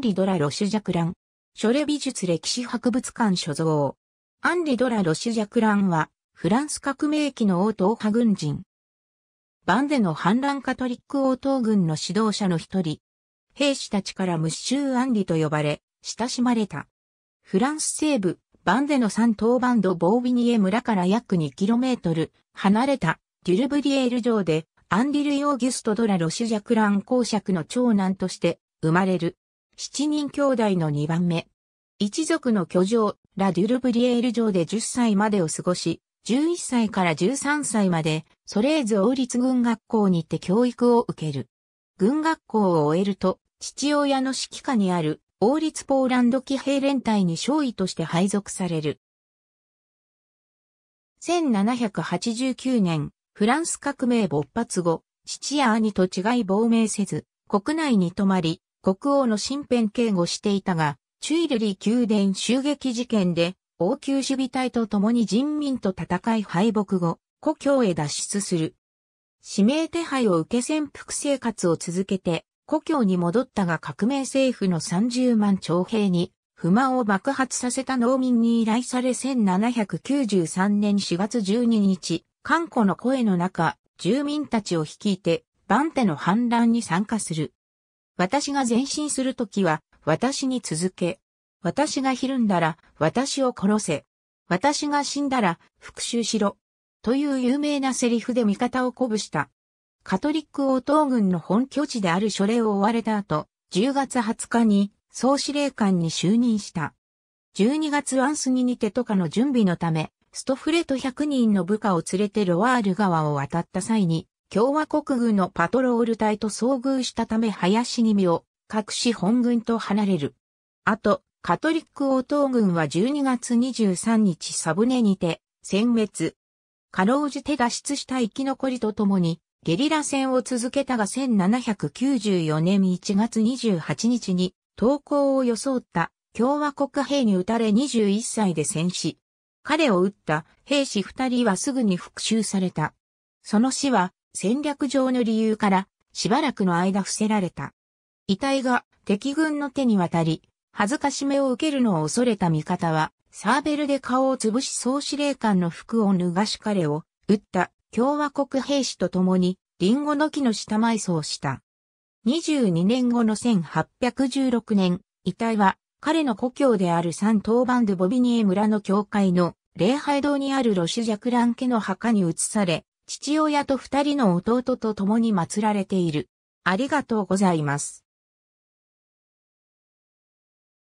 リ・ドラ・ロシュ・ジャクラン。ショレ美術歴史博物館所蔵。アンリ・ドラ・ロシュ・ジャクランは、フランス革命期の王党派軍人。バンデの反乱カトリック王党軍の指導者の一人。兵士たちからムッシュー・アンリと呼ばれ、親しまれた。フランス西部、バンデの三島バンド・ボービニエ村から約 2km 離れたデュルブリエール城でアンリル・ヨーギュスト・ドラ・ロシュ・ジャクラン公爵の長男として生まれる。七人兄弟の二番目。一族の居城、ラ・デュルブリエール城で10歳までを過ごし、11歳から13歳まで、ソレーズ王立軍学校に行って教育を受ける。軍学校を終えると、父親の指揮下にある王立ポーランド騎兵連隊に少尉として配属される。1789年、フランス革命勃発後、父や兄と違い亡命せず、国内に泊まり、国王の身辺警護していたが、チュイルリ宮殿襲撃事件で、王宮守備隊と共に人民と戦い敗北後、故郷へ脱出する。指名手配を受け潜伏生活を続けて、故郷に戻ったが革命政府の30万徴兵に不満を爆発させた農民に依頼され1793年4月12日、韓光の声の中、住民たちを率いて、バンテの反乱に参加する。私が前進するときは、私に続け。私がひるんだら、私を殺せ。私が死んだら、復讐しろ。という有名なセリフで味方を鼓舞した。カトリック王党軍の本拠地である書類を追われた後、10月20日に総司令官に就任した。12月ワンスににてとかの準備のため、ストフレと100人の部下を連れてロワール川を渡った際に、共和国軍のパトロール隊と遭遇したため林に身を隠し本軍と離れる。あと、カトリック王党軍は12月23日サブネにて、殲滅。かろうじて脱出した生き残りとともに、ゲリラ戦を続けたが1794年1月28日に、投降を装った共和国兵に撃たれ21歳で戦死。彼を撃った兵士二人はすぐに復讐された。その死は戦略上の理由からしばらくの間伏せられた。遺体が敵軍の手に渡り、恥ずかしめを受けるのを恐れた味方は、サーベルで顔を潰し総司令官の服を脱がし彼を撃った共和国兵士と共にリンゴの木の下埋葬した。22年後の1816年、遺体は彼の故郷であるサントーバンド・ボビニエ村の教会の礼拝堂にあるロシュ・ジャクラン家の墓に移され、父親と二人の弟と共に祀られている。ありがとうございます。